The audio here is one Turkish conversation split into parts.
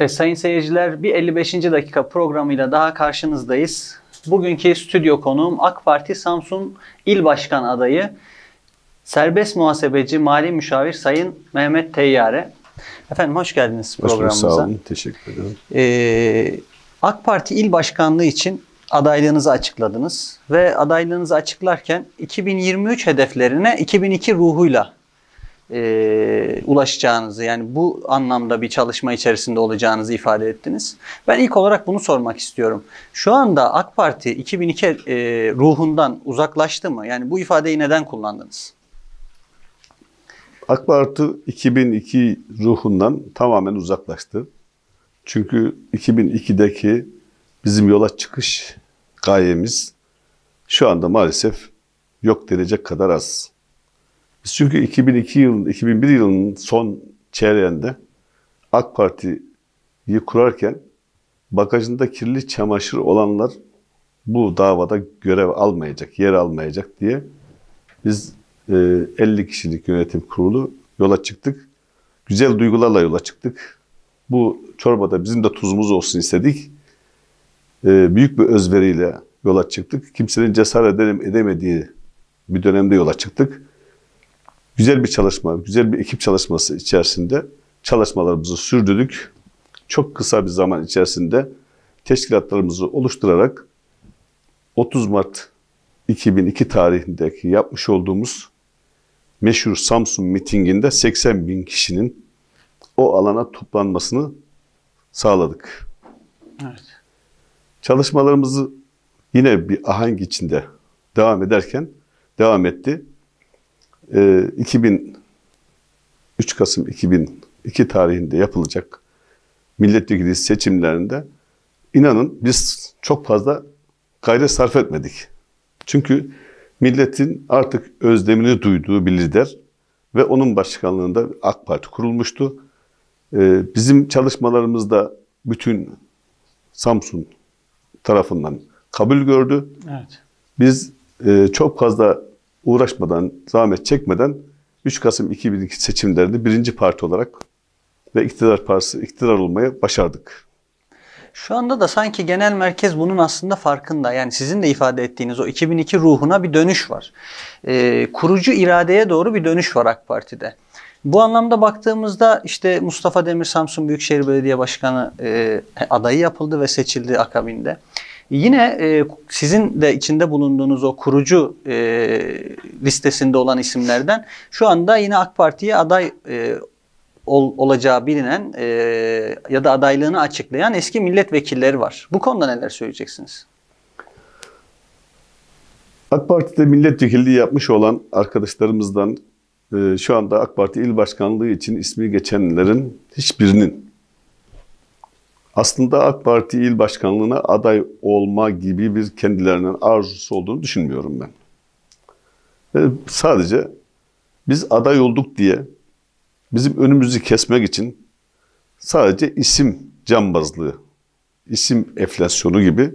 Evet, sayın seyirciler bir 55. dakika programıyla daha karşınızdayız. Bugünkü stüdyo konuğum AK Parti Samsun İl Başkan adayı serbest muhasebeci mali müşavir Sayın Mehmet Teyyare. Efendim hoş geldiniz programımıza. Hoş sağ olun. Teşekkür ederim. Ee, AK Parti İl Başkanlığı için adaylığınızı açıkladınız ve adaylığınızı açıklarken 2023 hedeflerine 2002 ruhuyla e, ulaşacağınızı yani bu anlamda bir çalışma içerisinde olacağınızı ifade ettiniz. Ben ilk olarak bunu sormak istiyorum. Şu anda AK Parti 2002 e, ruhundan uzaklaştı mı? Yani bu ifadeyi neden kullandınız? AK Parti 2002 ruhundan tamamen uzaklaştı. Çünkü 2002'deki bizim yola çıkış gayemiz şu anda maalesef yok denecek kadar az. Biz çünkü 2002 yılında, 2001 yılının son çeyreğinde AK Parti'yi kurarken bagajında kirli çamaşır olanlar bu davada görev almayacak, yer almayacak diye biz 50 e, kişilik yönetim kurulu yola çıktık. Güzel duygularla yola çıktık. Bu çorbada bizim de tuzumuz olsun istedik. E, büyük bir özveriyle yola çıktık. Kimsenin cesaret edemediği bir dönemde yola çıktık güzel bir çalışma, güzel bir ekip çalışması içerisinde çalışmalarımızı sürdürdük. Çok kısa bir zaman içerisinde teşkilatlarımızı oluşturarak 30 Mart 2002 tarihindeki yapmış olduğumuz meşhur Samsun mitinginde 80 bin kişinin o alana toplanmasını sağladık. Evet. Çalışmalarımızı yine bir ahenk içinde devam ederken devam etti e, 2000 3 Kasım 2002 tarihinde yapılacak milletvekili seçimlerinde inanın biz çok fazla gayret sarf etmedik. Çünkü milletin artık özlemini duyduğu bir lider ve onun başkanlığında AK Parti kurulmuştu. Ee, bizim çalışmalarımızda bütün Samsun tarafından kabul gördü. Evet. Biz e, çok fazla uğraşmadan, zahmet çekmeden 3 Kasım 2002 seçimlerinde birinci parti olarak ve iktidar partisi iktidar olmayı başardık. Şu anda da sanki genel merkez bunun aslında farkında. Yani sizin de ifade ettiğiniz o 2002 ruhuna bir dönüş var. Ee, kurucu iradeye doğru bir dönüş var AK Parti'de. Bu anlamda baktığımızda işte Mustafa Demir Samsun Büyükşehir Belediye Başkanı e, adayı yapıldı ve seçildi akabinde. Yine e, sizin de içinde bulunduğunuz o kurucu e, listesinde olan isimlerden şu anda yine AK Parti'ye aday e, ol, olacağı bilinen e, ya da adaylığını açıklayan eski milletvekilleri var. Bu konuda neler söyleyeceksiniz? AK Parti'de milletvekilliği yapmış olan arkadaşlarımızdan e, şu anda AK Parti il başkanlığı için ismi geçenlerin hiçbirinin aslında AK Parti il başkanlığına aday olma gibi bir kendilerinin arzusu olduğunu düşünmüyorum ben. Ee, sadece biz aday olduk diye bizim önümüzü kesmek için sadece isim cambazlığı, isim enflasyonu gibi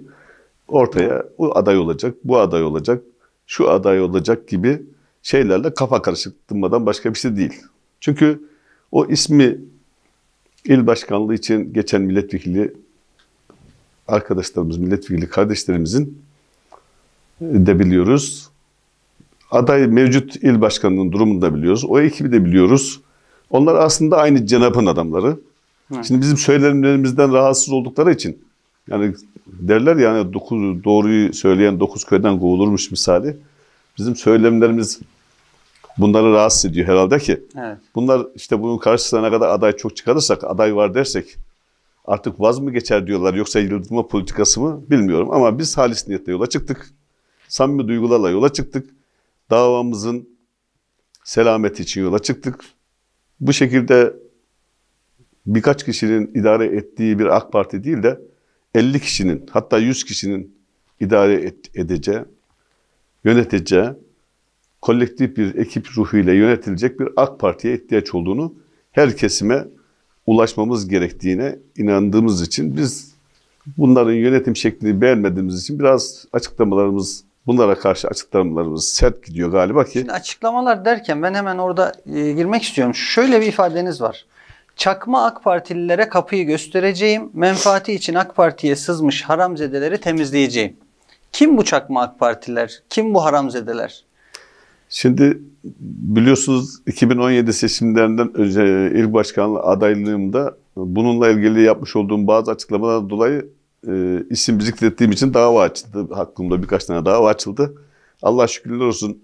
ortaya bu aday olacak, bu aday olacak, şu aday olacak gibi şeylerle kafa karıştırmadan başka bir şey değil. Çünkü o ismi İl başkanlığı için geçen milletvekili arkadaşlarımız, milletvekili kardeşlerimizin e, de biliyoruz. Aday mevcut il başkanının durumunu da biliyoruz. O ekibi de biliyoruz. Onlar aslında aynı cenapın adamları. Evet. Şimdi bizim söylemlerimizden rahatsız oldukları için yani derler yani ya, hani dokuz, doğruyu söyleyen dokuz köyden kovulurmuş misali. Bizim söylemlerimiz bunları rahatsız ediyor herhalde ki. Evet. Bunlar işte bunun karşısına kadar aday çok çıkarırsak, aday var dersek artık vaz mı geçer diyorlar yoksa yıldırma politikası mı bilmiyorum. Ama biz halis niyetle yola çıktık. Samimi duygularla yola çıktık. Davamızın selameti için yola çıktık. Bu şekilde birkaç kişinin idare ettiği bir AK Parti değil de 50 kişinin hatta 100 kişinin idare edeceği, yöneteceği kolektif bir ekip ruhuyla yönetilecek bir AK Parti'ye ihtiyaç olduğunu her kesime ulaşmamız gerektiğine inandığımız için biz bunların yönetim şeklini beğenmediğimiz için biraz açıklamalarımız bunlara karşı açıklamalarımız sert gidiyor galiba ki. Şimdi açıklamalar derken ben hemen orada e, girmek istiyorum. Şöyle bir ifadeniz var. Çakma AK Partililere kapıyı göstereceğim. Menfaati için AK Parti'ye sızmış haramzedeleri temizleyeceğim. Kim bu çakma AK Partililer? Kim bu haramzedeler? Şimdi biliyorsunuz 2017 seçimlerinden önce il başkanlığı adaylığımda bununla ilgili yapmış olduğum bazı açıklamalar dolayı e, isim zikrettiğim için dava açıldı. Hakkımda birkaç tane dava açıldı. Allah şükürler olsun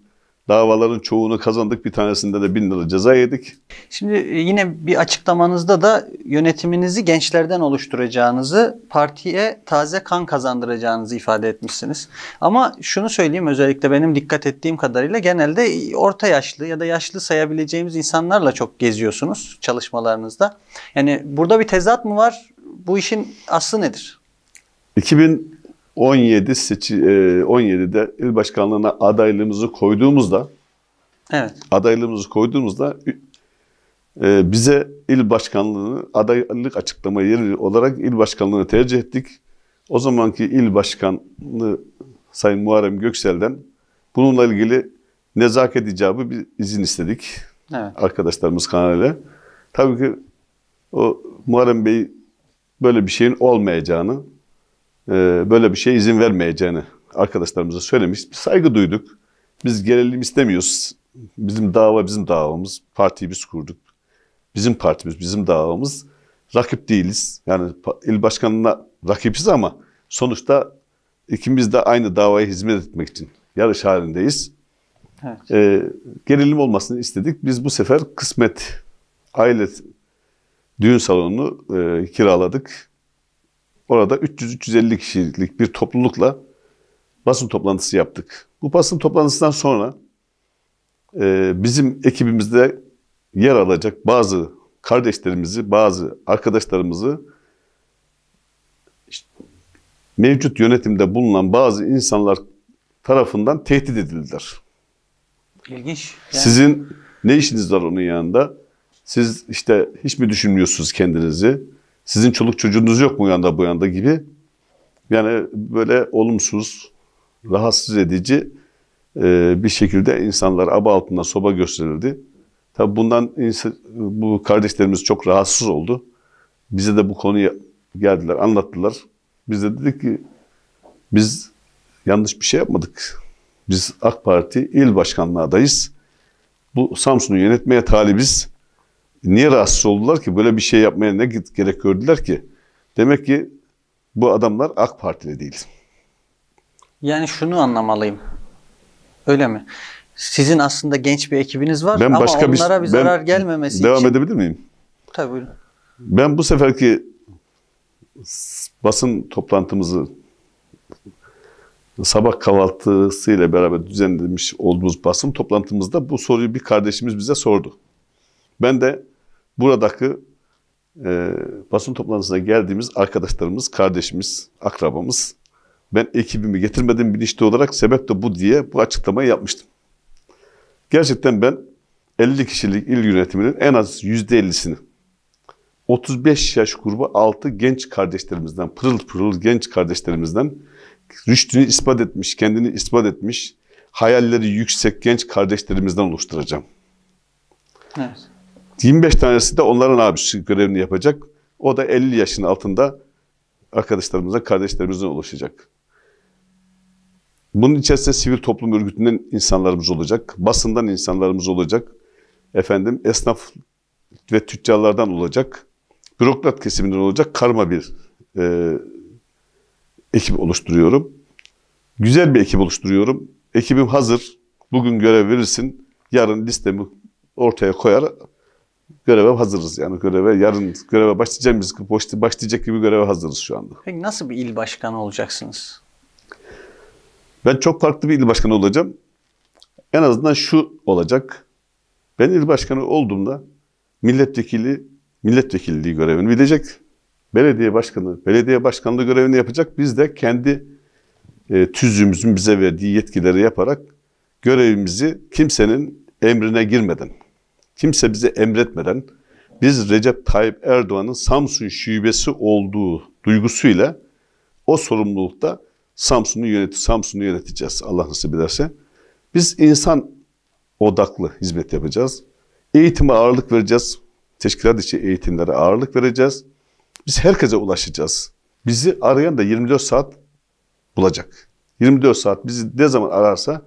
Davaların çoğunu kazandık. Bir tanesinde de bin lira ceza yedik. Şimdi e, yine bir açıklamanızda da yönetiminizi gençlerden oluşturacağınızı, partiye taze kan kazandıracağınızı ifade etmişsiniz. Ama şunu söyleyeyim özellikle benim dikkat ettiğim kadarıyla genelde orta yaşlı ya da yaşlı sayabileceğimiz insanlarla çok geziyorsunuz çalışmalarınızda. Yani burada bir tezat mı var? Bu işin aslı nedir? 2000 17 seçi, 17'de e, il başkanlığına adaylığımızı koyduğumuzda evet. adaylığımızı koyduğumuzda e, bize il başkanlığını adaylık açıklama yeri olarak il başkanlığını tercih ettik. O zamanki il başkanlığı Sayın Muharrem Göksel'den bununla ilgili nezaket icabı bir izin istedik. Evet. Arkadaşlarımız kanalıyla. Tabii ki o Muharrem Bey böyle bir şeyin olmayacağını ee, böyle bir şey izin vermeyeceğini arkadaşlarımıza söylemiş. Bir saygı duyduk. Biz gelelim istemiyoruz. Bizim dava bizim davamız. Partiyi biz kurduk. Bizim partimiz bizim davamız. Rakip değiliz. Yani il başkanına rakipiz ama sonuçta ikimiz de aynı davaya hizmet etmek için yarış halindeyiz. Evet. Ee, gerilim olmasını istedik. Biz bu sefer kısmet aile düğün salonunu e, kiraladık. Orada 300-350 kişilik bir toplulukla basın toplantısı yaptık. Bu basın toplantısından sonra e, bizim ekibimizde yer alacak bazı kardeşlerimizi, bazı arkadaşlarımızı işte, mevcut yönetimde bulunan bazı insanlar tarafından tehdit edildiler. İlginç. Yani... Sizin ne işiniz var onun yanında? Siz işte hiç mi düşünmüyorsunuz kendinizi? Sizin çoluk çocuğunuz yok mu yanda bu yanda gibi. Yani böyle olumsuz, rahatsız edici e, bir şekilde insanlar aba altında soba gösterildi. Tabi bundan bu kardeşlerimiz çok rahatsız oldu. Bize de bu konuyu geldiler, anlattılar. Biz de dedik ki biz yanlış bir şey yapmadık. Biz AK Parti il başkanlığı Bu Samsun'u yönetmeye talibiz. Niye rahatsız oldular ki? Böyle bir şey yapmaya ne gerek gördüler ki? Demek ki bu adamlar AK Partili değil. Yani şunu anlamalıyım. Öyle mi? Sizin aslında genç bir ekibiniz var ben ama başka onlara bir, bir zarar gelmemesi için. Devam edebilir miyim? Tabii buyurun. Ben bu seferki basın toplantımızı sabah kahvaltısıyla beraber düzenlemiş olduğumuz basın toplantımızda bu soruyu bir kardeşimiz bize sordu. Ben de buradaki e, basın toplantısına geldiğimiz arkadaşlarımız, kardeşimiz, akrabamız ben ekibimi getirmedim bilinçli olarak sebep de bu diye bu açıklamayı yapmıştım. Gerçekten ben 50 kişilik il yönetiminin en az %50'sini 35 yaş grubu altı genç kardeşlerimizden, pırıl pırıl genç kardeşlerimizden rüştünü ispat etmiş, kendini ispat etmiş, hayalleri yüksek genç kardeşlerimizden oluşturacağım. Evet. 25 tanesi de onların abisi görevini yapacak. O da 50 yaşın altında arkadaşlarımıza, kardeşlerimizden oluşacak. Bunun içerisinde sivil toplum örgütünden insanlarımız olacak, basından insanlarımız olacak, efendim esnaf ve tüccarlardan olacak, bürokrat kesiminden olacak karma bir e, ekip oluşturuyorum. Güzel bir ekip oluşturuyorum. Ekibim hazır. Bugün görev verirsin, yarın listemi ortaya koyar, göreve hazırız. Yani göreve yarın göreve başlayacağım biz başlayacak gibi göreve hazırız şu anda. Peki nasıl bir il başkanı olacaksınız? Ben çok farklı bir il başkanı olacağım. En azından şu olacak. Ben il başkanı olduğumda milletvekili milletvekilliği görevini bilecek. Belediye başkanı belediye başkanlığı görevini yapacak. Biz de kendi e, tüzüğümüzün bize verdiği yetkileri yaparak görevimizi kimsenin emrine girmeden kimse bize emretmeden biz Recep Tayyip Erdoğan'ın Samsun şubesi olduğu duygusuyla o sorumlulukta Samsun'u yöneti, Samsun'u yöneteceğiz Allah nasip ederse. Biz insan odaklı hizmet yapacağız. Eğitime ağırlık vereceğiz. Teşkilat içi eğitimlere ağırlık vereceğiz. Biz herkese ulaşacağız. Bizi arayan da 24 saat bulacak. 24 saat bizi ne zaman ararsa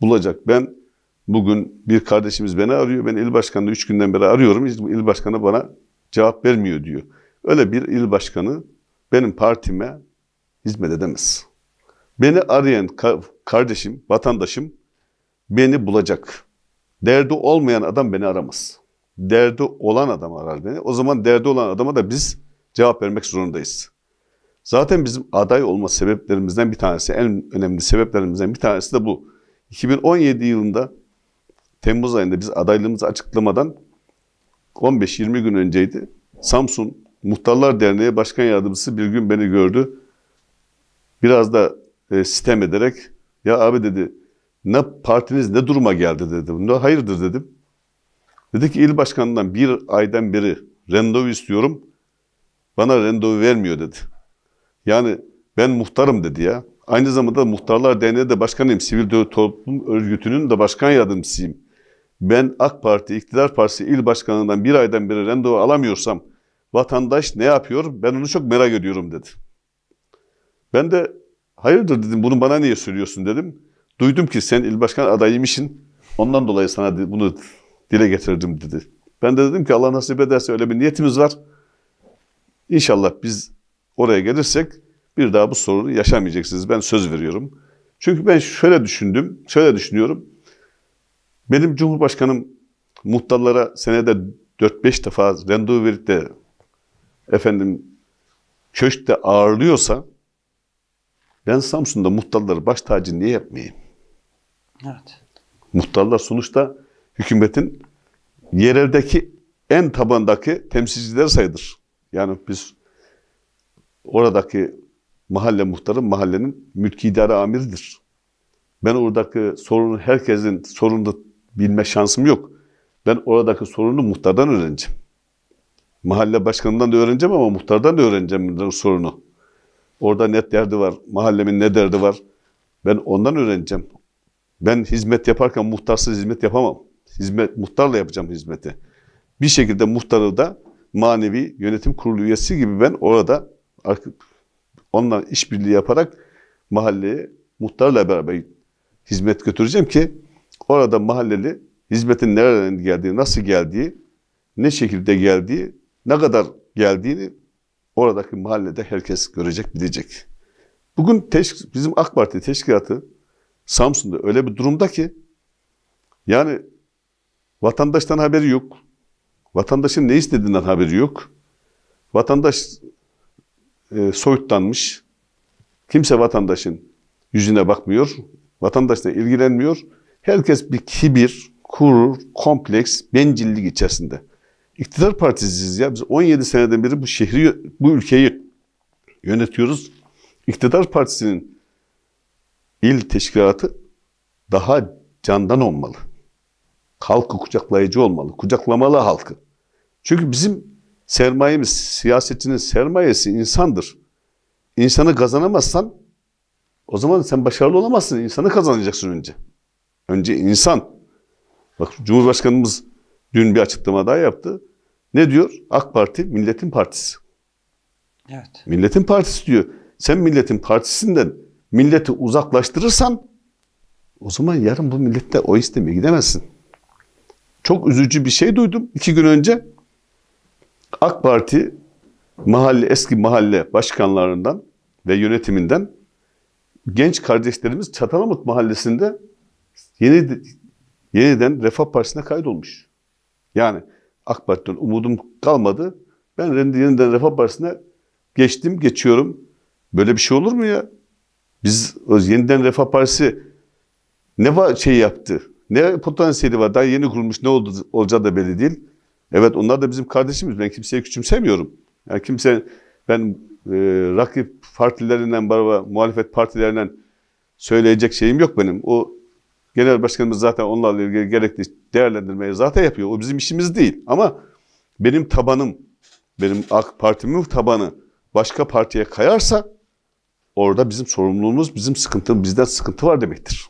bulacak. Ben Bugün bir kardeşimiz beni arıyor. Ben il başkanını üç günden beri arıyorum. Hiç il başkanı bana cevap vermiyor diyor. Öyle bir il başkanı benim partime hizmet edemez. Beni arayan kardeşim, vatandaşım beni bulacak. Derdi olmayan adam beni aramaz. Derdi olan adam arar beni. O zaman derdi olan adama da biz cevap vermek zorundayız. Zaten bizim aday olma sebeplerimizden bir tanesi, en önemli sebeplerimizden bir tanesi de bu. 2017 yılında Temmuz ayında biz adaylığımızı açıklamadan 15-20 gün önceydi. Samsun Muhtarlar Derneği Başkan Yardımcısı bir gün beni gördü. Biraz da e, sitem ederek ya abi dedi ne partiniz ne duruma geldi dedi Ne hayırdır dedim. Dedi ki il başkanından bir aydan beri randevu istiyorum. Bana randevu vermiyor dedi. Yani ben muhtarım dedi ya. Aynı zamanda Muhtarlar Derneği de başkanıyım. Sivil Toplum Örgütü'nün de başkan yardımcısıyım ben AK Parti, iktidar partisi il başkanından bir aydan beri randevu alamıyorsam vatandaş ne yapıyor ben onu çok merak ediyorum dedi. Ben de hayırdır dedim bunu bana niye söylüyorsun dedim. Duydum ki sen il başkan adayıymışsın ondan dolayı sana bunu dile getirdim dedi. Ben de dedim ki Allah nasip ederse öyle bir niyetimiz var. İnşallah biz oraya gelirsek bir daha bu sorunu yaşamayacaksınız. Ben söz veriyorum. Çünkü ben şöyle düşündüm, şöyle düşünüyorum. Benim Cumhurbaşkanım muhtarlara senede 4-5 defa randevu verip de efendim köşkte ağırlıyorsa ben Samsun'da muhtarları baş tacı niye yapmayayım? Evet. Muhtarlar sonuçta hükümetin yereldeki en tabandaki temsilciler sayıdır. Yani biz oradaki mahalle muhtarı mahallenin mülki idare amiridir. Ben oradaki sorunu herkesin sorunu bilme şansım yok. Ben oradaki sorunu muhtardan öğreneceğim. Mahalle başkanından da öğreneceğim ama muhtardan da öğreneceğim sorunu. Orada ne derdi var, mahallemin ne derdi var. Ben ondan öğreneceğim. Ben hizmet yaparken muhtarsız hizmet yapamam. Hizmet muhtarla yapacağım hizmeti. Bir şekilde muhtarı da manevi yönetim kurulu üyesi gibi ben orada onunla işbirliği yaparak mahalleye muhtarla beraber hizmet götüreceğim ki Orada mahalleli hizmetin nereden geldiği, nasıl geldiği, ne şekilde geldiği, ne kadar geldiğini oradaki mahallede herkes görecek, bilecek. Bugün teşk bizim AK Parti teşkilatı Samsun'da öyle bir durumda ki yani vatandaştan haberi yok. Vatandaşın ne istediğinden haberi yok. Vatandaş e, soyutlanmış. Kimse vatandaşın yüzüne bakmıyor. Vatandaşla ilgilenmiyor. Herkes bir kibir, kurur, kompleks, bencillik içerisinde. İktidar partisiyiz ya. Biz 17 seneden beri bu şehri, bu ülkeyi yönetiyoruz. İktidar partisinin il teşkilatı daha candan olmalı. Halkı kucaklayıcı olmalı. Kucaklamalı halkı. Çünkü bizim sermayemiz, siyasetçinin sermayesi insandır. İnsanı kazanamazsan o zaman sen başarılı olamazsın. İnsanı kazanacaksın önce. Önce insan. Bak Cumhurbaşkanımız dün bir açıklama daha yaptı. Ne diyor? AK Parti milletin partisi. Evet. Milletin partisi diyor. Sen milletin partisinden milleti uzaklaştırırsan o zaman yarın bu millette o istemeye gidemezsin. Çok üzücü bir şey duydum iki gün önce. AK Parti mahalle eski mahalle başkanlarından ve yönetiminden genç kardeşlerimiz Çatalhamut mahallesinde yeni, yeniden Refah Partisi'ne kaydolmuş. Yani AK Parti'den umudum kalmadı. Ben yeniden Refah Partisi'ne geçtim, geçiyorum. Böyle bir şey olur mu ya? Biz yeniden Refah Partisi ne var şey yaptı? Ne potansiyeli var? Daha yeni kurulmuş ne oldu, olacağı da belli değil. Evet onlar da bizim kardeşimiz. Ben kimseyi küçümsemiyorum. Yani kimse ben e, rakip partilerinden, muhalefet partilerinden söyleyecek şeyim yok benim. O Genel başkanımız zaten onlarla ilgili gerekli değerlendirmeyi zaten yapıyor. O bizim işimiz değil. Ama benim tabanım, benim AK Parti'nin tabanı başka partiye kayarsa orada bizim sorumluluğumuz, bizim sıkıntımız, bizden sıkıntı var demektir.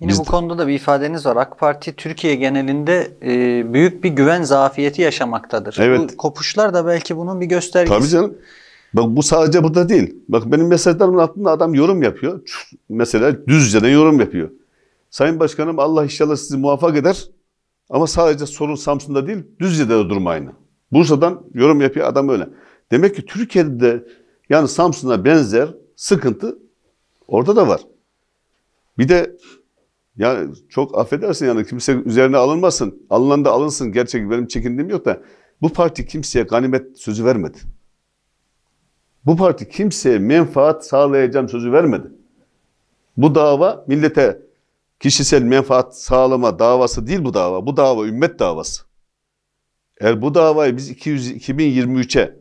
Yine Biz bu de. konuda da bir ifadeniz var. AK Parti Türkiye genelinde e, büyük bir güven zafiyeti yaşamaktadır. Evet. Bu kopuşlar da belki bunun bir göstergesi. Tabii canım. Bak bu sadece burada değil. Bak benim mesajlarımın altında adam yorum yapıyor. Mesela düzce de yorum yapıyor. Sayın Başkanım Allah inşallah sizi muvaffak eder. Ama sadece sorun Samsun'da değil, Düzce'de de durum aynı. Bursa'dan yorum yapıyor adam öyle. Demek ki Türkiye'de de yani Samsun'a benzer sıkıntı orada da var. Bir de yani çok affedersin yani kimse üzerine alınmasın. Alınan da alınsın. Gerçek benim çekindiğim yok da bu parti kimseye ganimet sözü vermedi. Bu parti kimseye menfaat sağlayacağım sözü vermedi. Bu dava millete kişisel menfaat sağlama davası değil bu dava. Bu dava ümmet davası. Eğer bu davayı biz 200, 2023'e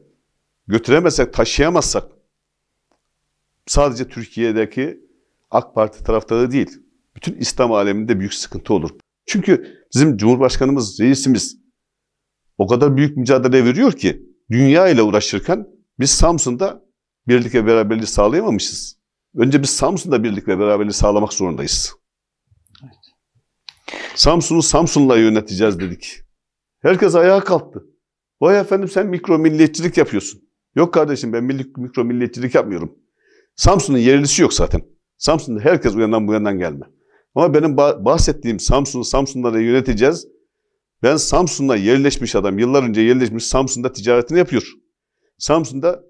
götüremezsek, taşıyamazsak sadece Türkiye'deki AK Parti taraftarı değil, bütün İslam aleminde büyük sıkıntı olur. Çünkü bizim Cumhurbaşkanımız, reisimiz o kadar büyük mücadele veriyor ki dünya ile uğraşırken biz Samsun'da birlik ve beraberliği sağlayamamışız. Önce biz Samsun'da birlik ve beraberliği sağlamak zorundayız. Samsun'u Samsun'la yöneteceğiz dedik. Herkes ayağa kalktı. Vay efendim sen mikro milliyetçilik yapıyorsun. Yok kardeşim ben milli, mikro milliyetçilik yapmıyorum. Samsun'un yerlisi yok zaten. Samsun'da herkes bu yandan bu yandan gelme. Ama benim bahsettiğim Samsun'u Samsun'lara yöneteceğiz. Ben Samsun'da yerleşmiş adam, yıllar önce yerleşmiş Samsun'da ticaretini yapıyor. Samsun'da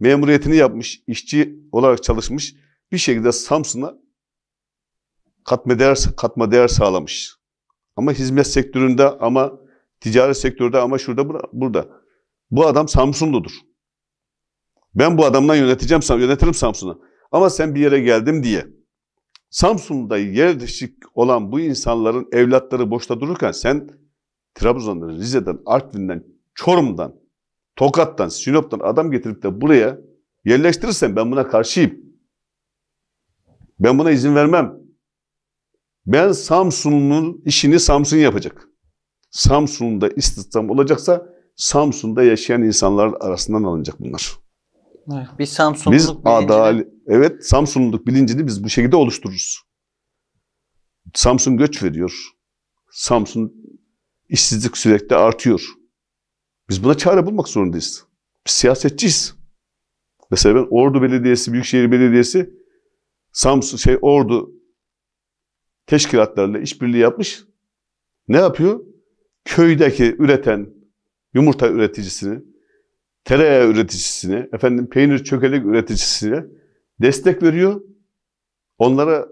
memuriyetini yapmış, işçi olarak çalışmış, bir şekilde Samsun'a katma değer, katma değer sağlamış. Ama hizmet sektöründe ama ticaret sektörde ama şurada burada. Bu adam Samsunludur. Ben bu adamdan yöneteceğim, yönetirim Samsun'u. Ama sen bir yere geldim diye. Samsun'da yer dışı olan bu insanların evlatları boşta dururken sen Trabzon'dan, Rize'den, Artvin'den, Çorum'dan, Tokat'tan, Sinop'tan adam getirip de buraya yerleştirirsen ben buna karşıyım. Ben buna izin vermem. Ben Samsun'un işini Samsun yapacak. Samsun'da istihdam olacaksa Samsun'da yaşayan insanlar arasından alınacak bunlar. biz Samsunluk biz adal evet Samsunluk bilincini biz bu şekilde oluştururuz. Samsun göç veriyor. Samsun işsizlik sürekli artıyor. Biz buna çare bulmak zorundayız. Biz siyasetçiyiz. Mesela ben Ordu Belediyesi, Büyükşehir Belediyesi Samsun şey Ordu teşkilatlarla işbirliği yapmış. Ne yapıyor? Köydeki üreten yumurta üreticisini, tereyağı üreticisini, efendim peynir çökelek üreticisini destek veriyor. Onlara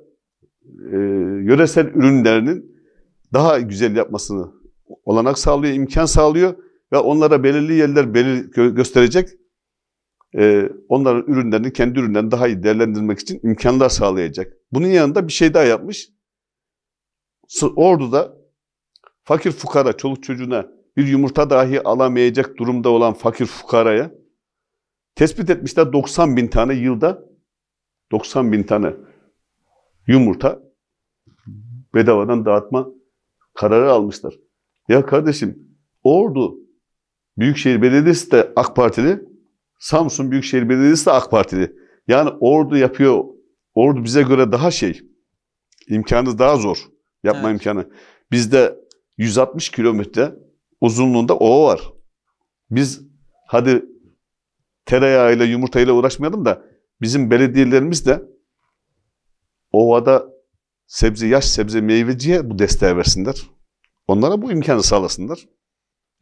e, yöresel ürünlerinin daha güzel yapmasını olanak sağlıyor, imkan sağlıyor ve onlara belirli yerler belir gö gösterecek. E, onların ürünlerini, kendi ürünlerini daha iyi değerlendirmek için imkanlar sağlayacak. Bunun yanında bir şey daha yapmış. Ordu'da fakir fukara, çoluk çocuğuna bir yumurta dahi alamayacak durumda olan fakir fukaraya tespit etmişler 90 bin tane yılda 90 bin tane yumurta bedavadan dağıtma kararı almışlar. Ya kardeşim Ordu Büyükşehir Belediyesi de AK Partili, Samsun Büyükşehir Belediyesi de AK Partili. Yani Ordu yapıyor, Ordu bize göre daha şey, imkanı daha zor yapma evet. imkanı. Bizde 160 kilometre uzunluğunda ova var. Biz hadi tereyağıyla yumurtayla uğraşmayalım da bizim belediyelerimiz de ovada sebze, yaş sebze, meyveciye bu desteği versinler. Onlara bu imkanı sağlasınlar.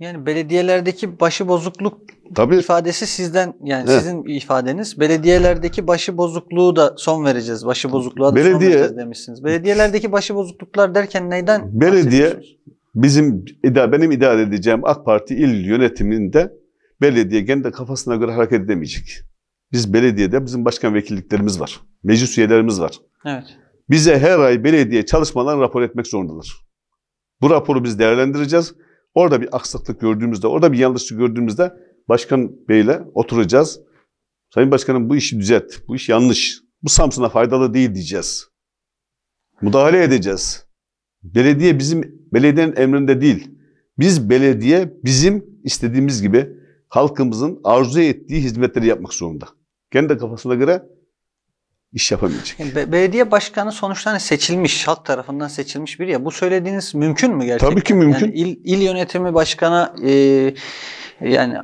Yani belediyelerdeki başı bozukluk Tabii. ifadesi sizden yani evet. sizin ifadeniz. Belediyelerdeki başı bozukluğu da son vereceğiz. Başı bozukluğa da Belediye, son vereceğiz demişsiniz. Belediyelerdeki başı bozukluklar derken neyden Belediye bizim benim idare edeceğim AK Parti il yönetiminde belediye kendi kafasına göre hareket edemeyecek. Biz belediyede bizim başkan vekilliklerimiz var. Meclis üyelerimiz var. Evet. Bize her ay belediye çalışmalarını rapor etmek zorundalar. Bu raporu biz değerlendireceğiz. Orada bir aksaklık gördüğümüzde, orada bir yanlışlık gördüğümüzde başkan beyle oturacağız. Sayın Başkanım bu işi düzelt, bu iş yanlış, bu Samsun'a faydalı değil diyeceğiz. Müdahale edeceğiz. Belediye bizim, belediyenin emrinde değil. Biz belediye bizim istediğimiz gibi halkımızın arzu ettiği hizmetleri yapmak zorunda. Kendi kafasına göre iş yapabilecek. be- belediye başkanı sonuçta hani seçilmiş, halk tarafından seçilmiş biri ya. Bu söylediğiniz mümkün mü gerçekten? Tabii ki mümkün. Yani il, il yönetimi başkanı e, yani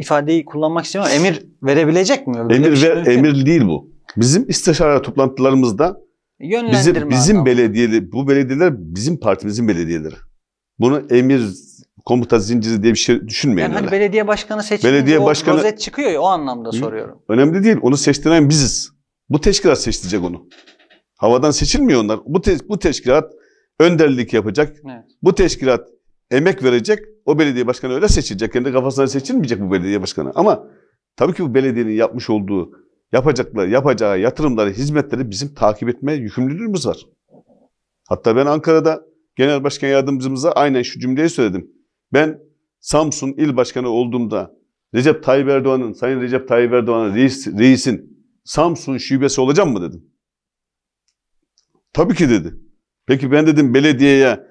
ifadeyi kullanmak istemiyorum. Emir verebilecek mi? Böyle emir şey ver, emir değil bu. Bizim istişare toplantılarımızda bizim bizim belediyeli bu belediyeler bizim partimizin belediyeleri. Bunu emir komuta zinciri diye bir şey düşünmeyin. Yani hani belediye başkanı seçildiğinde belediye başkanı, o rozet çıkıyor ya o anlamda soruyorum. Önemli değil. Onu seçtiren biziz. Bu teşkilat seçtirecek onu. Havadan seçilmiyor onlar. Bu, te bu teşkilat önderlik yapacak. Evet. Bu teşkilat emek verecek. O belediye başkanı öyle seçilecek. Kendi kafasına seçilmeyecek bu belediye başkanı. Ama tabii ki bu belediyenin yapmış olduğu, yapacakları, yapacağı yatırımları, hizmetleri bizim takip etme yükümlülüğümüz var. Hatta ben Ankara'da Genel Başkan Yardımcımıza aynen şu cümleyi söyledim. Ben Samsun il başkanı olduğumda Recep Tayyip Erdoğan'ın, Sayın Recep Tayyip Erdoğan'ın reis, reisin Samsun şubesi olacağım mı dedim. Tabii ki dedi. Peki ben dedim belediyeye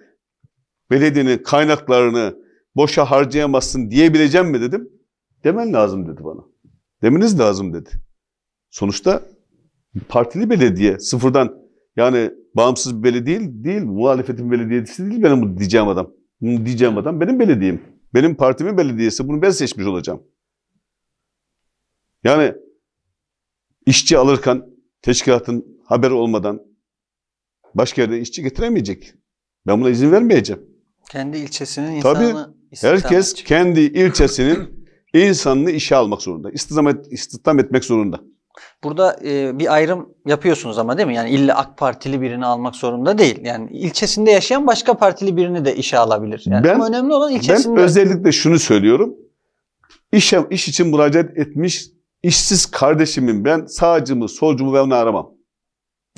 belediyenin kaynaklarını boşa harcayamazsın diyebileceğim mi dedim. Demen lazım dedi bana. Demeniz lazım dedi. Sonuçta partili belediye sıfırdan yani bağımsız bir belediye değil, değil muhalefetin belediyesi değil benim bu diyeceğim adam. Bunu diyeceğim adam benim belediyem. Benim partimin belediyesi bunu ben seçmiş olacağım. Yani işçi alırken teşkilatın haberi olmadan başka yerden işçi getiremeyecek. Ben buna izin vermeyeceğim. Kendi ilçesinin insanını Tabii, herkes edecek. kendi ilçesinin insanını işe almak zorunda. İstihdam, et, istihdam etmek zorunda. Burada e, bir ayrım yapıyorsunuz ama değil mi? Yani illa AK Partili birini almak zorunda değil. Yani ilçesinde yaşayan başka partili birini de işe alabilir. Yani ben, ama önemli olan ilçesinde. Ben özellikle şunu söylüyorum. İş, iş için müracaat etmiş işsiz kardeşimin ben sağcımı, solcumu ben onu aramam.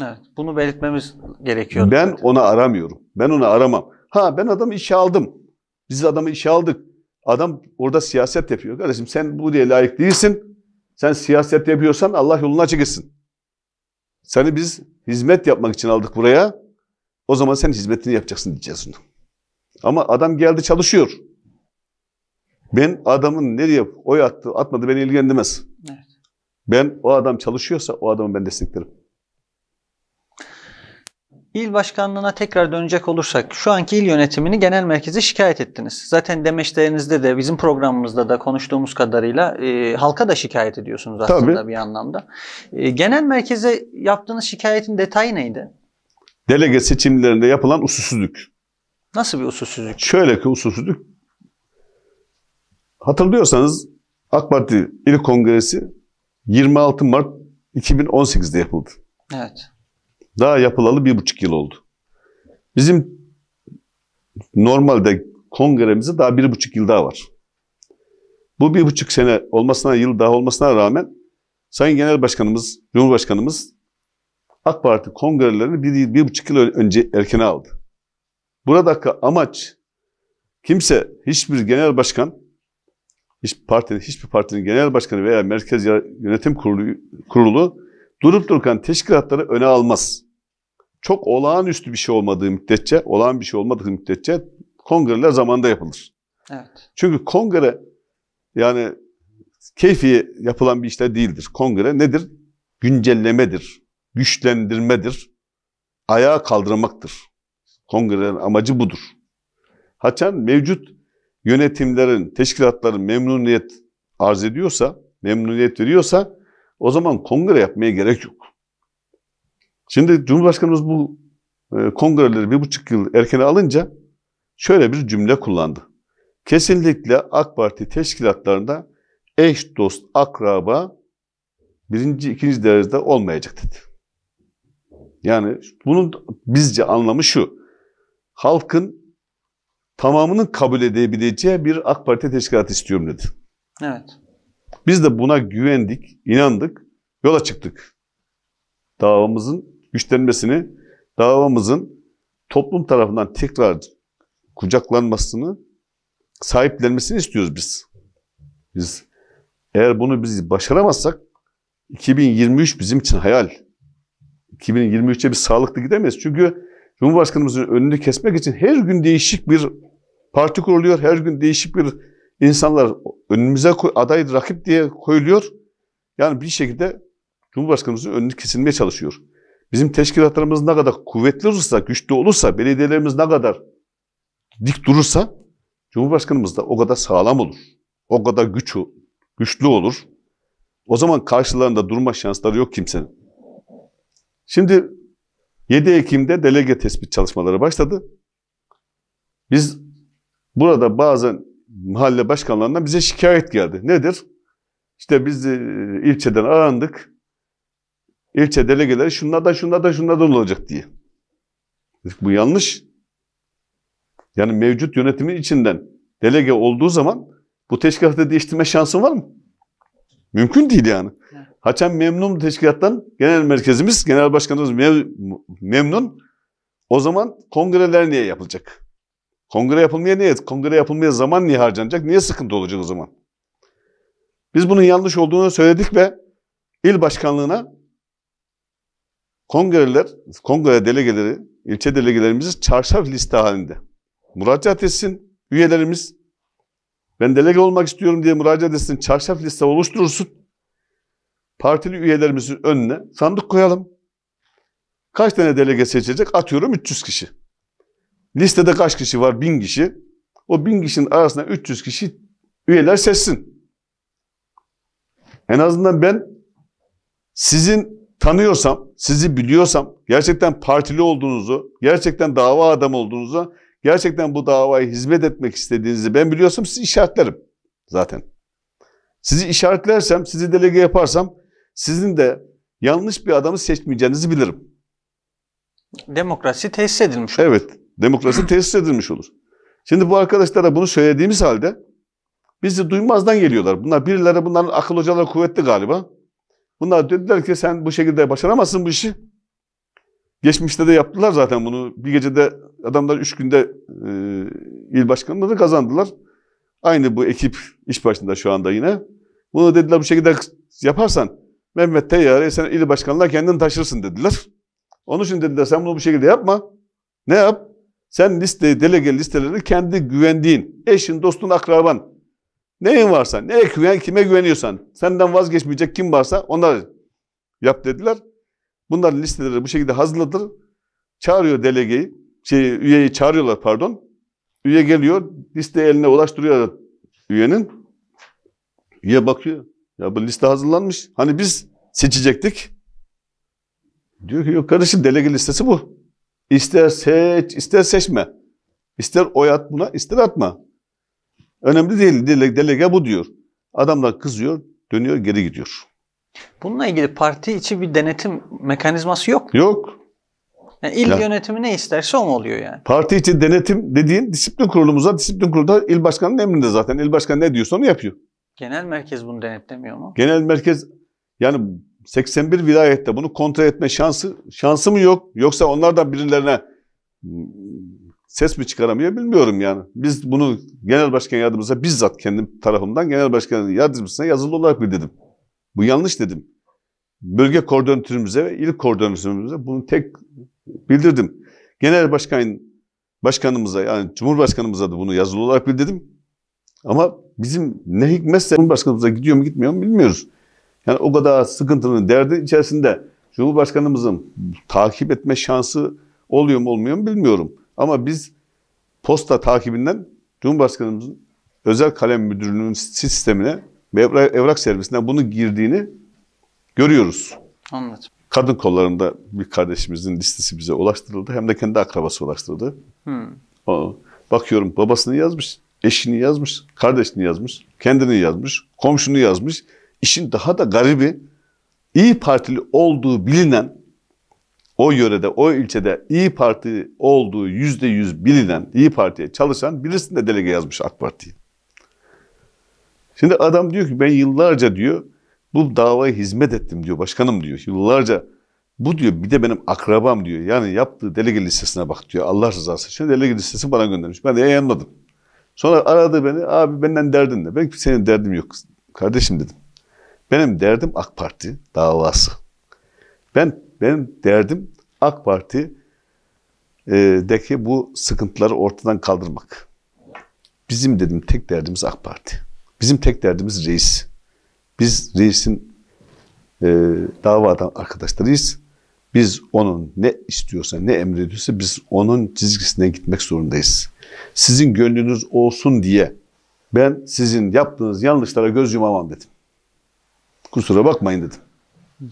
Evet, bunu belirtmemiz gerekiyor. Ben ona aramıyorum. Ben onu aramam. Ha ben adamı işe aldım. Biz adamı işe aldık. Adam orada siyaset yapıyor. Kardeşim sen bu diye layık değilsin. Sen siyaset yapıyorsan Allah yoluna açık Seni biz hizmet yapmak için aldık buraya. O zaman sen hizmetini yapacaksın diyeceğiz onu. Ama adam geldi çalışıyor. Ben adamın ne diye oy attı, atmadı beni ilgilendirmez. Evet. Ben o adam çalışıyorsa o adamı ben desteklerim. İl başkanlığına tekrar dönecek olursak şu anki il yönetimini genel merkeze şikayet ettiniz. Zaten demeçlerinizde de bizim programımızda da konuştuğumuz kadarıyla e, halka da şikayet ediyorsunuz aslında Tabii. bir anlamda. E, genel merkeze yaptığınız şikayetin detayı neydi? Delege seçimlerinde yapılan usulsüzlük. Nasıl bir usulsüzlük? Şöyle ki usulsüzlük Hatırlıyorsanız AK Parti İl Kongresi 26 Mart 2018'de yapıldı. Evet. Daha yapılalı bir buçuk yıl oldu. Bizim normalde kongremize daha bir buçuk yıl daha var. Bu bir buçuk sene olmasına, yıl daha olmasına rağmen Sayın Genel Başkanımız, Cumhurbaşkanımız AK Parti kongrelerini bir, bir buçuk yıl önce erkene aldı. Buradaki amaç kimse, hiçbir genel başkan hiç partinin hiçbir partinin genel başkanı veya merkez yönetim kurulu, kurulu durup dururken teşkilatları öne almaz. Çok olağanüstü bir şey olmadığı müddetçe, olağan bir şey olmadığı müddetçe kongreler zamanda yapılır. Evet. Çünkü kongre yani keyfi yapılan bir işler değildir. Kongre nedir? Güncellemedir, güçlendirmedir, ayağa kaldırmaktır. Kongrenin amacı budur. Haçan mevcut yönetimlerin, teşkilatların memnuniyet arz ediyorsa, memnuniyet veriyorsa o zaman kongre yapmaya gerek yok. Şimdi Cumhurbaşkanımız bu e, kongreleri bir buçuk yıl erken alınca şöyle bir cümle kullandı. Kesinlikle AK Parti teşkilatlarında eş, dost, akraba birinci, ikinci derecede olmayacak dedi. Yani bunun bizce anlamı şu. Halkın tamamının kabul edebileceği bir AK Parti teşkilatı istiyorum dedi. Evet. Biz de buna güvendik, inandık, yola çıktık. Davamızın güçlenmesini, davamızın toplum tarafından tekrar kucaklanmasını, sahiplenmesini istiyoruz biz. Biz eğer bunu biz başaramazsak 2023 bizim için hayal. 2023'e bir sağlıklı gidemeyiz. Çünkü Cumhurbaşkanımızın önünü kesmek için her gün değişik bir parti kuruluyor. Her gün değişik bir insanlar önümüze aday rakip diye koyuluyor. Yani bir şekilde Cumhurbaşkanımızın önünü kesilmeye çalışıyor. Bizim teşkilatlarımız ne kadar kuvvetli olursa, güçlü olursa, belediyelerimiz ne kadar dik durursa Cumhurbaşkanımız da o kadar sağlam olur. O kadar güçlü, güçlü olur. O zaman karşılarında durma şansları yok kimsenin. Şimdi 7 Ekim'de delege tespit çalışmaları başladı. Biz Burada bazen mahalle başkanlarından bize şikayet geldi. Nedir? İşte biz e, ilçeden arandık. İlçe delegeleri da da şunlardan da olacak diye. Dedik, bu yanlış. Yani mevcut yönetimin içinden delege olduğu zaman bu teşkilatı değiştirme şansın var mı? Mümkün değil yani. Evet. Haçan memnun teşkilattan genel merkezimiz, genel başkanımız mev, memnun. O zaman kongreler niye yapılacak? Kongre yapılmaya niye? Kongre yapılmaya zaman niye harcanacak? Niye sıkıntı olacak o zaman? Biz bunun yanlış olduğunu söyledik ve il başkanlığına kongreler, kongre delegeleri, ilçe delegelerimizi çarşaf liste halinde müracaat etsin üyelerimiz. Ben delege olmak istiyorum diye müracaat etsin, çarşaf liste oluşturursun. Partili üyelerimizin önüne sandık koyalım. Kaç tane delege seçecek? Atıyorum 300 kişi. Listede kaç kişi var? Bin kişi. O bin kişinin arasında 300 kişi üyeler seçsin. En azından ben sizin tanıyorsam, sizi biliyorsam, gerçekten partili olduğunuzu, gerçekten dava adam olduğunuzu, gerçekten bu davaya hizmet etmek istediğinizi ben biliyorsam sizi işaretlerim zaten. Sizi işaretlersem, sizi delege yaparsam sizin de yanlış bir adamı seçmeyeceğinizi bilirim. Demokrasi tesis edilmiş. Olur. Evet. Demokrasi tesis edilmiş olur. Şimdi bu arkadaşlara bunu söylediğimiz halde bizi duymazdan geliyorlar. Bunlar birileri bunların akıl hocaları kuvvetli galiba. Bunlar dediler ki sen bu şekilde başaramazsın bu işi. Geçmişte de yaptılar zaten bunu. Bir gecede adamlar üç günde e, il başkanlığını kazandılar. Aynı bu ekip iş başında şu anda yine. Bunu dediler bu şekilde yaparsan Mehmet Teyyare'yi sen il başkanlığa kendin taşırsın dediler. Onun için dediler sen bunu bu şekilde yapma. Ne yap? Sen liste, delege listelerini kendi güvendiğin, eşin, dostun, akraban, neyin varsa, neye güven, kime güveniyorsan, senden vazgeçmeyecek kim varsa onlar yap dediler. Bunlar listeleri bu şekilde hazırladır. Çağırıyor delegeyi, şey, üyeyi çağırıyorlar pardon. Üye geliyor, liste eline ulaştırıyor üyenin. Üye bakıyor. Ya bu liste hazırlanmış. Hani biz seçecektik. Diyor ki yok kardeşim delege listesi bu. İster seç, ister seçme. İster oy at buna, ister atma. Önemli değil. Delege, delege bu diyor. Adamlar kızıyor, dönüyor, geri gidiyor. Bununla ilgili parti içi bir denetim mekanizması yok mu? Yok. Yani il yani, yönetimi ne isterse o mu oluyor yani? Parti içi denetim dediğin disiplin kurulumuza, disiplin kurulu da il başkanının emrinde zaten. İl başkanı ne diyorsa onu yapıyor. Genel merkez bunu denetlemiyor mu? Genel merkez yani 81 vilayette bunu kontrol etme şansı şansı mı yok? Yoksa onlar da birilerine ses mi çıkaramıyor bilmiyorum yani. Biz bunu genel başkan yardımcısına bizzat kendim tarafımdan genel başkan yardımcısına yazılı olarak bildirdim. Bu yanlış dedim. Bölge koordinatörümüze ve il koordinatörümüze bunu tek bildirdim. Genel başkan başkanımıza yani cumhurbaşkanımıza da bunu yazılı olarak bildirdim. Ama bizim ne hikmetse cumhurbaşkanımıza gidiyor mu gitmiyor mu bilmiyoruz. Yani o kadar sıkıntının derdi içerisinde Cumhurbaşkanımızın takip etme şansı oluyor mu olmuyor mu bilmiyorum. Ama biz posta takibinden Cumhurbaşkanımızın özel kalem müdürlüğünün sistemine ve evrak servisine bunu girdiğini görüyoruz. Anladım. Kadın kollarında bir kardeşimizin listesi bize ulaştırıldı. Hem de kendi akrabası ulaştırıldı. Hmm. bakıyorum babasını yazmış, eşini yazmış, kardeşini yazmış, kendini yazmış, komşunu yazmış. İşin daha da garibi İyi Partili olduğu bilinen o yörede, o ilçede İyi Parti olduğu yüzde yüz bilinen İyi Parti'ye çalışan bilirsin de delege yazmış AK Parti'yi. Şimdi adam diyor ki ben yıllarca diyor bu davaya hizmet ettim diyor başkanım diyor. Yıllarca bu diyor bir de benim akrabam diyor. Yani yaptığı delege listesine bak diyor. Allah rızası için delege listesi bana göndermiş. Ben de yayınladım. Sonra aradı beni. Abi benden derdin ne? Ben senin derdim yok. Kardeşim dedim. Benim derdim AK Parti davası. Ben benim derdim AK Parti deki bu sıkıntıları ortadan kaldırmak. Bizim dedim tek derdimiz AK Parti. Bizim tek derdimiz reis. Biz reisin e, davadan arkadaşlarıyız. Biz onun ne istiyorsa, ne emrediyorsa biz onun çizgisine gitmek zorundayız. Sizin gönlünüz olsun diye ben sizin yaptığınız yanlışlara göz yumamam dedim. Kusura bakmayın dedim.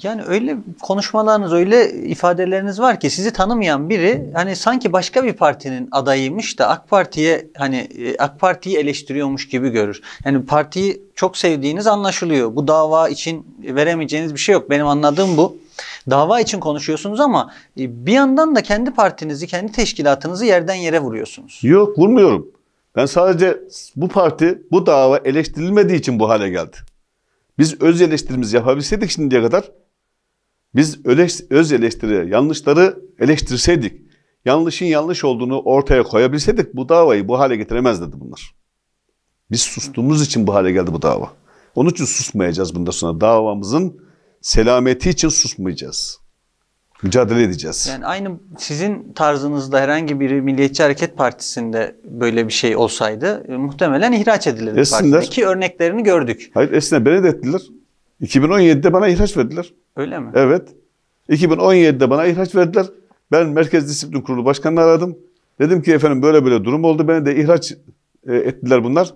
Yani öyle konuşmalarınız, öyle ifadeleriniz var ki sizi tanımayan biri hani sanki başka bir partinin adayıymış da AK Parti'ye hani e, AK Parti'yi eleştiriyormuş gibi görür. Yani partiyi çok sevdiğiniz anlaşılıyor. Bu dava için veremeyeceğiniz bir şey yok. Benim anladığım bu. Dava için konuşuyorsunuz ama e, bir yandan da kendi partinizi, kendi teşkilatınızı yerden yere vuruyorsunuz. Yok vurmuyorum. Ben sadece bu parti bu dava eleştirilmediği için bu hale geldi. Biz öz eleştirimizi yapabilseydik şimdiye kadar, biz öz eleştiri, yanlışları eleştirseydik, yanlışın yanlış olduğunu ortaya koyabilseydik bu davayı bu hale getiremezdi bunlar. Biz sustuğumuz için bu hale geldi bu dava. Onun için susmayacağız bundan sonra. Davamızın selameti için susmayacağız. Mücadele edeceğiz. Yani aynı sizin tarzınızda herhangi bir Milliyetçi Hareket Partisi'nde böyle bir şey olsaydı e, muhtemelen ihraç edilirdi Etsinler. İki örneklerini gördük. Hayır esne beni de ettiler. 2017'de bana ihraç verdiler. Öyle mi? Evet. 2017'de bana ihraç verdiler. Ben Merkez Disiplin Kurulu Başkanı'nı aradım. Dedim ki efendim böyle böyle durum oldu. Beni de ihraç e, ettiler bunlar.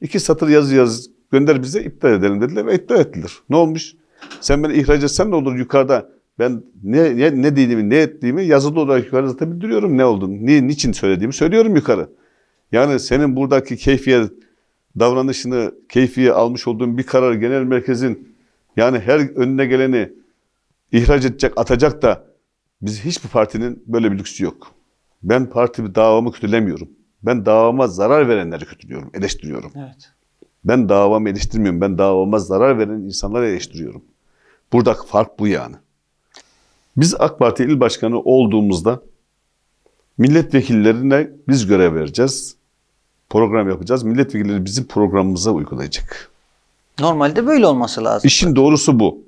İki satır yazı yaz gönder bize iptal edelim dediler ve iptal ettiler. Ne olmuş? Sen beni ihraç etsen ne olur yukarıda ben ne, ne, ne dediğimi, ne ettiğimi yazılı olarak yukarı zaten bildiriyorum ne olduğunu, ni, niçin söylediğimi söylüyorum yukarı. Yani senin buradaki keyfiye davranışını, keyfiye almış olduğun bir karar genel merkezin yani her önüne geleni ihraç edecek, atacak da biz hiçbir partinin böyle bir lüksü yok. Ben parti davamı kötülemiyorum. Ben davama zarar verenleri kötülüyorum, eleştiriyorum. Evet. Ben davamı eleştirmiyorum. Ben davama zarar veren insanları eleştiriyorum. Buradaki fark bu yani. Biz AK Parti il başkanı olduğumuzda milletvekillerine biz görev vereceğiz. Program yapacağız. Milletvekilleri bizim programımıza uygulayacak. Normalde böyle olması lazım. İşin doğrusu bu.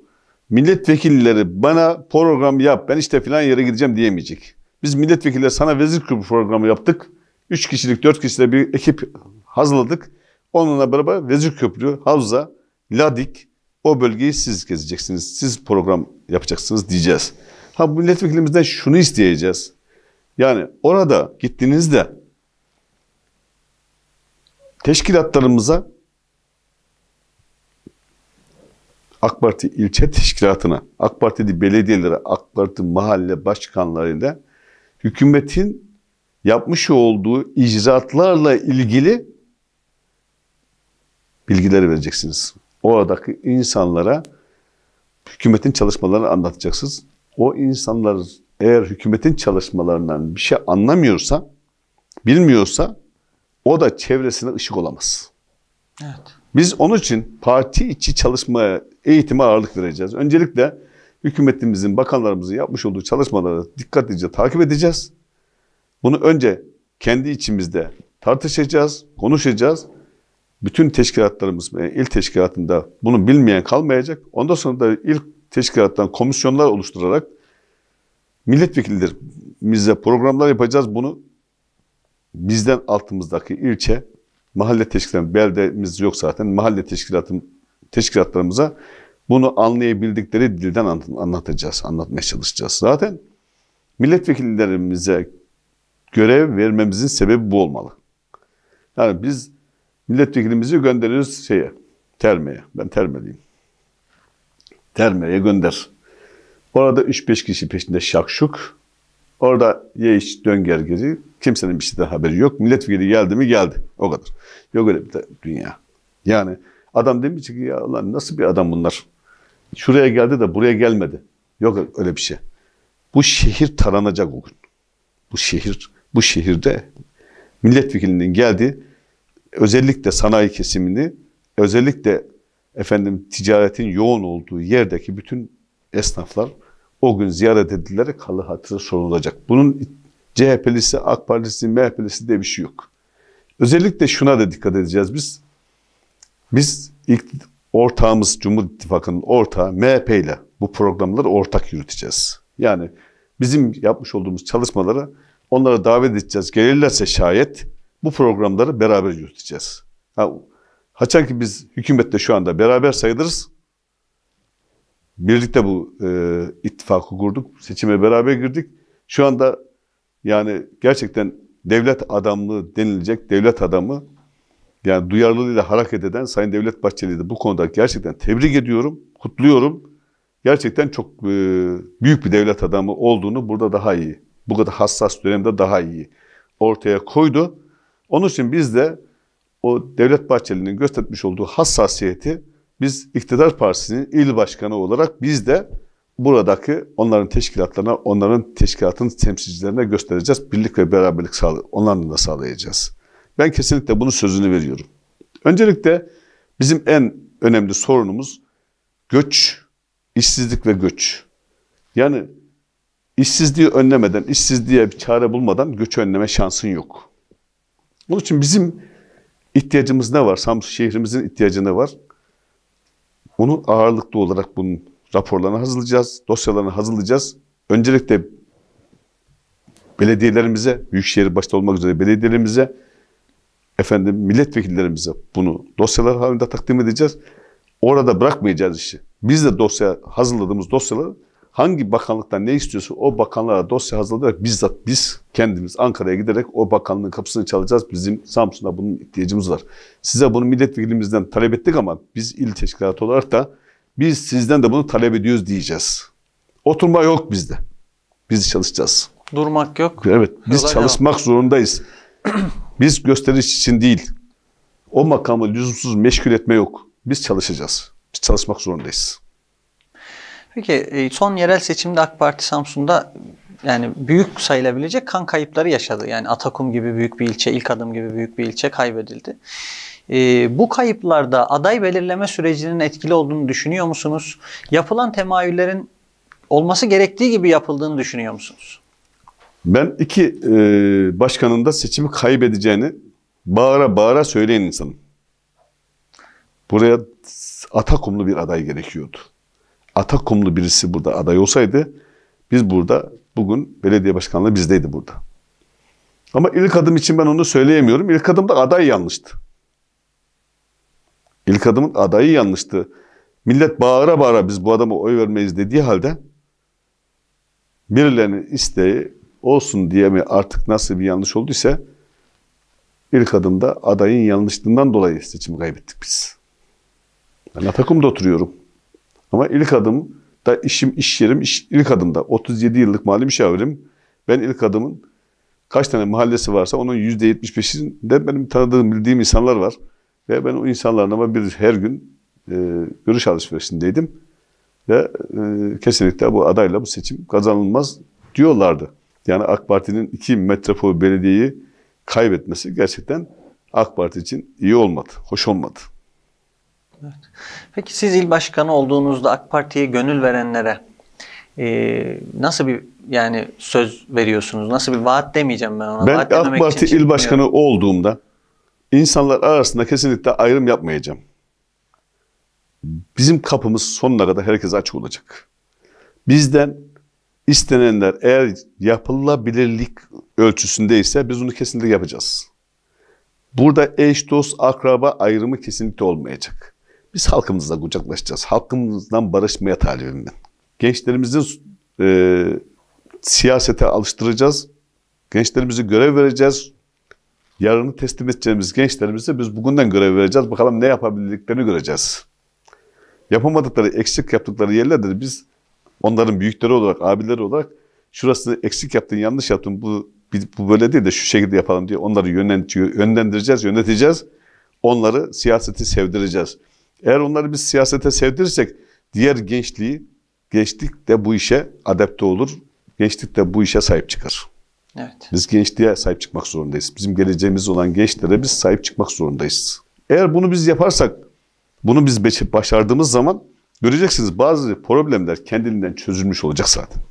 Milletvekilleri bana program yap ben işte filan yere gideceğim diyemeyecek. Biz milletvekilleri sana vezir grubu programı yaptık. Üç kişilik dört kişilik bir ekip hazırladık. Onunla beraber Vezir Köprü, Havza, Ladik o bölgeyi siz gezeceksiniz. Siz program yapacaksınız diyeceğiz. Ha milletvekilimizden şunu isteyeceğiz. Yani orada gittiğinizde teşkilatlarımıza AK Parti ilçe teşkilatına, AK Partili belediyelere, AK Parti mahalle başkanlarıyla hükümetin yapmış olduğu icraatlarla ilgili bilgileri vereceksiniz. Oradaki insanlara hükümetin çalışmalarını anlatacaksınız o insanlar eğer hükümetin çalışmalarından bir şey anlamıyorsa, bilmiyorsa o da çevresine ışık olamaz. Evet. Biz onun için parti içi çalışmaya, eğitime ağırlık vereceğiz. Öncelikle hükümetimizin, bakanlarımızın yapmış olduğu çalışmaları dikkatlice takip edeceğiz. Bunu önce kendi içimizde tartışacağız, konuşacağız. Bütün teşkilatlarımız, e, il teşkilatında bunu bilmeyen kalmayacak. Ondan sonra da ilk teşkilattan komisyonlar oluşturarak milletvekillerimizle programlar yapacağız. Bunu bizden altımızdaki ilçe, mahalle teşkilatı, beldemiz yok zaten, mahalle teşkilatım, teşkilatlarımıza bunu anlayabildikleri dilden anlatacağız, anlatmaya çalışacağız. Zaten milletvekillerimize görev vermemizin sebebi bu olmalı. Yani biz milletvekilimizi gönderiyoruz şeye, termeye. Ben termeliyim. Derme'ye gönder. Orada 3-5 kişi peşinde şakşuk. Orada ye iç dön gel gezi. Kimsenin bir şeyden haberi yok. Milletvekili geldi mi geldi. O kadar. Yok öyle bir dünya. Yani adam demiş ki ya ulan nasıl bir adam bunlar? Şuraya geldi de buraya gelmedi. Yok öyle bir şey. Bu şehir taranacak o gün. Bu şehir, bu şehirde milletvekilinin geldiği özellikle sanayi kesimini, özellikle efendim ticaretin yoğun olduğu yerdeki bütün esnaflar o gün ziyaret edilerek kalı hatırı sorulacak. Bunun CHP'lisi, AK Partilisi, MHP'lisi diye bir şey yok. Özellikle şuna da dikkat edeceğiz biz. Biz ilk ortağımız Cumhur İttifakı'nın ortağı MHP ile bu programları ortak yürüteceğiz. Yani bizim yapmış olduğumuz çalışmalara onları davet edeceğiz. Gelirlerse şayet bu programları beraber yürüteceğiz. Ha, Haçan ki biz hükümette şu anda beraber sayılırız. Birlikte bu e, ittifakı kurduk. Seçime beraber girdik. Şu anda yani gerçekten devlet adamlığı denilecek devlet adamı yani duyarlılığıyla hareket eden Sayın Devlet Bahçeli'yi de bu konuda gerçekten tebrik ediyorum, kutluyorum. Gerçekten çok e, büyük bir devlet adamı olduğunu burada daha iyi, bu kadar hassas dönemde daha iyi ortaya koydu. Onun için biz de o Devlet Bahçeli'nin göstermiş olduğu hassasiyeti biz iktidar partisinin il başkanı olarak biz de buradaki onların teşkilatlarına, onların teşkilatın temsilcilerine göstereceğiz. Birlik ve beraberlik sağlı onlarla da sağlayacağız. Ben kesinlikle bunun sözünü veriyorum. Öncelikle bizim en önemli sorunumuz göç, işsizlik ve göç. Yani işsizliği önlemeden, işsizliğe bir çare bulmadan göç önleme şansın yok. Onun için bizim İhtiyacımız ne var? Samsun şehrimizin ihtiyacı ne var? Onu ağırlıklı olarak bunun raporlarını hazırlayacağız, dosyalarını hazırlayacağız. Öncelikle belediyelerimize, büyükşehir başta olmak üzere belediyelerimize, efendim milletvekillerimize bunu dosyalar halinde takdim edeceğiz. Orada bırakmayacağız işi. Biz de dosya hazırladığımız dosyaları hangi bakanlıktan ne istiyorsa o bakanlara dosya hazırlayarak bizzat biz kendimiz Ankara'ya giderek o bakanlığın kapısını çalacağız. Bizim Samsun'da bunun ihtiyacımız var. Size bunu milletvekilimizden talep ettik ama biz il teşkilatı olarak da biz sizden de bunu talep ediyoruz diyeceğiz. Oturma yok bizde. Biz çalışacağız. Durmak yok. Evet. Biz Yola çalışmak devam. zorundayız. biz gösteriş için değil. O makamı lüzumsuz meşgul etme yok. Biz çalışacağız. Biz çalışmak zorundayız. Peki e, son yerel seçimde AK Parti Samsun'da yani büyük sayılabilecek kan kayıpları yaşadı. Yani Atakum gibi büyük bir ilçe, ilk adım gibi büyük bir ilçe kaybedildi. E, bu kayıplarda aday belirleme sürecinin etkili olduğunu düşünüyor musunuz? Yapılan temayüllerin olması gerektiği gibi yapıldığını düşünüyor musunuz? Ben iki e, başkanın da seçimi kaybedeceğini bağıra bağıra söyleyen insanım. Buraya Atakumlu bir aday gerekiyordu. Atakumlu birisi burada aday olsaydı biz burada bugün belediye başkanlığı bizdeydi burada. Ama ilk adım için ben onu söyleyemiyorum. İlk adımda aday yanlıştı. İlk adımın adayı yanlıştı. Millet bağıra bağıra biz bu adama oy vermeyiz dediği halde birilerinin isteği olsun diye mi artık nasıl bir yanlış olduysa ilk adımda adayın yanlışlığından dolayı seçimi kaybettik biz. Ben Atakum'da oturuyorum. Ama ilk adım da işim, iş yerim, iş, ilk adımda 37 yıllık mali müşavirim. Ben ilk adımın kaç tane mahallesi varsa onun %75'inde benim tanıdığım, bildiğim insanlar var. Ve ben o insanlarla ama bir her gün e, görüş alışverişindeydim. Ve e, kesinlikle bu adayla bu seçim kazanılmaz diyorlardı. Yani AK Parti'nin iki metropol belediyeyi kaybetmesi gerçekten AK Parti için iyi olmadı, hoş olmadı. Evet. Peki siz il başkanı olduğunuzda AK Parti'ye gönül verenlere e, nasıl bir yani söz veriyorsunuz? Nasıl bir vaat demeyeceğim ben ona. Ben vaat AK Parti il başkanı olduğumda insanlar arasında kesinlikle ayrım yapmayacağım. Bizim kapımız sonuna kadar herkese açık olacak. Bizden istenenler eğer yapılabilirlik ise biz onu kesinlikle yapacağız. Burada eş, dost, akraba ayrımı kesinlikle olmayacak. Biz halkımızla kucaklaşacağız. Halkımızdan barışmaya talibim ben. Gençlerimizi e, siyasete alıştıracağız. Gençlerimizi görev vereceğiz. Yarını teslim edeceğimiz gençlerimize biz bugünden görev vereceğiz. Bakalım ne yapabildiklerini göreceğiz. Yapamadıkları, eksik yaptıkları yerlerde biz onların büyükleri olarak, abileri olarak şurası eksik yaptın, yanlış yaptın, bu, bu böyle değil de şu şekilde yapalım diye onları yönlendireceğiz, yöneteceğiz. Onları siyaseti sevdireceğiz. Eğer onları biz siyasete sevdirirsek diğer gençliği, gençlik de bu işe adapte olur. Gençlik de bu işe sahip çıkar. Evet. Biz gençliğe sahip çıkmak zorundayız. Bizim geleceğimiz olan gençlere biz sahip çıkmak zorundayız. Eğer bunu biz yaparsak, bunu biz başardığımız zaman göreceksiniz bazı problemler kendiliğinden çözülmüş olacak zaten.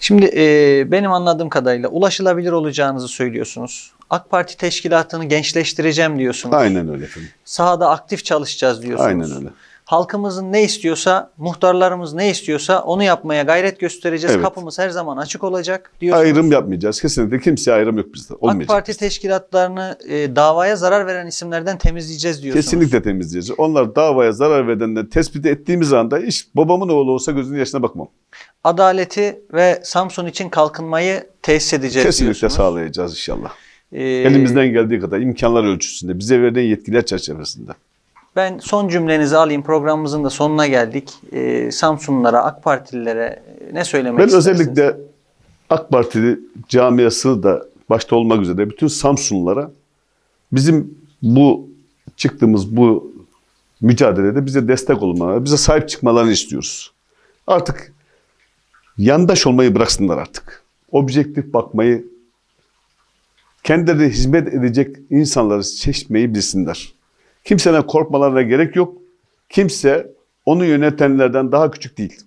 Şimdi e, benim anladığım kadarıyla ulaşılabilir olacağınızı söylüyorsunuz. AK Parti teşkilatını gençleştireceğim diyorsunuz. Aynen öyle efendim. Sahada aktif çalışacağız diyorsunuz. Aynen öyle. Halkımızın ne istiyorsa, muhtarlarımız ne istiyorsa onu yapmaya gayret göstereceğiz. Evet. Kapımız her zaman açık olacak diyorsunuz. Ayrım yapmayacağız. Kesinlikle kimseye ayrım yok bizde. Olmayacak. AK Parti teşkilatlarını e, davaya zarar veren isimlerden temizleyeceğiz diyorsunuz. Kesinlikle temizleyeceğiz. Onlar davaya zarar verenleri tespit ettiğimiz anda iş babamın oğlu olsa gözünün yaşına bakmam adaleti ve Samsun için kalkınmayı tesis edeceğiz Kesinlikle diyorsunuz. sağlayacağız inşallah. Ee, Elimizden geldiği kadar imkanlar ölçüsünde, bize verilen yetkiler çerçevesinde. Ben son cümlenizi alayım. Programımızın da sonuna geldik. Ee, Samsunlara, AK Partililere e, ne söylemek ben istersiniz? Ben özellikle AK Partili camiasını da başta olmak üzere bütün Samsunlara bizim bu çıktığımız bu mücadelede bize destek olmaları, bize sahip çıkmalarını istiyoruz. Artık yandaş olmayı bıraksınlar artık. Objektif bakmayı, kendileri hizmet edecek insanları seçmeyi bilsinler. Kimseden korkmalarına gerek yok. Kimse onu yönetenlerden daha küçük değil.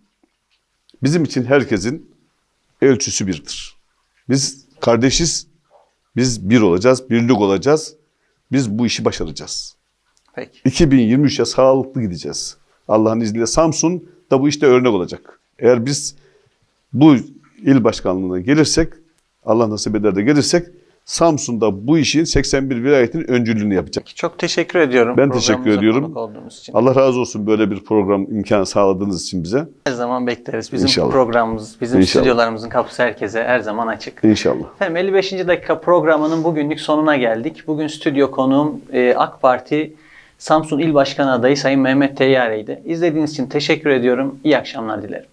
Bizim için herkesin ölçüsü birdir. Biz kardeşiz, biz bir olacağız, birlik olacağız. Biz bu işi başaracağız. Peki. 2023'e sağlıklı gideceğiz. Allah'ın izniyle Samsun da bu işte örnek olacak. Eğer biz bu il başkanlığına gelirsek, Allah nasip eder de gelirsek Samsun'da bu işin 81 vilayetin öncülüğünü yapacak. Çok teşekkür ediyorum. Ben teşekkür ediyorum. Için. Allah razı olsun böyle bir program imkanı sağladığınız için bize. Her zaman bekleriz. Bizim İnşallah. programımız, bizim İnşallah. stüdyolarımızın kapısı herkese her zaman açık. İnşallah. Efendim 55. dakika programının bugünlük sonuna geldik. Bugün stüdyo konuğum e, AK Parti Samsun İl Başkanı adayı Sayın Mehmet Teyyare'ydi. İzlediğiniz için teşekkür ediyorum. İyi akşamlar dilerim.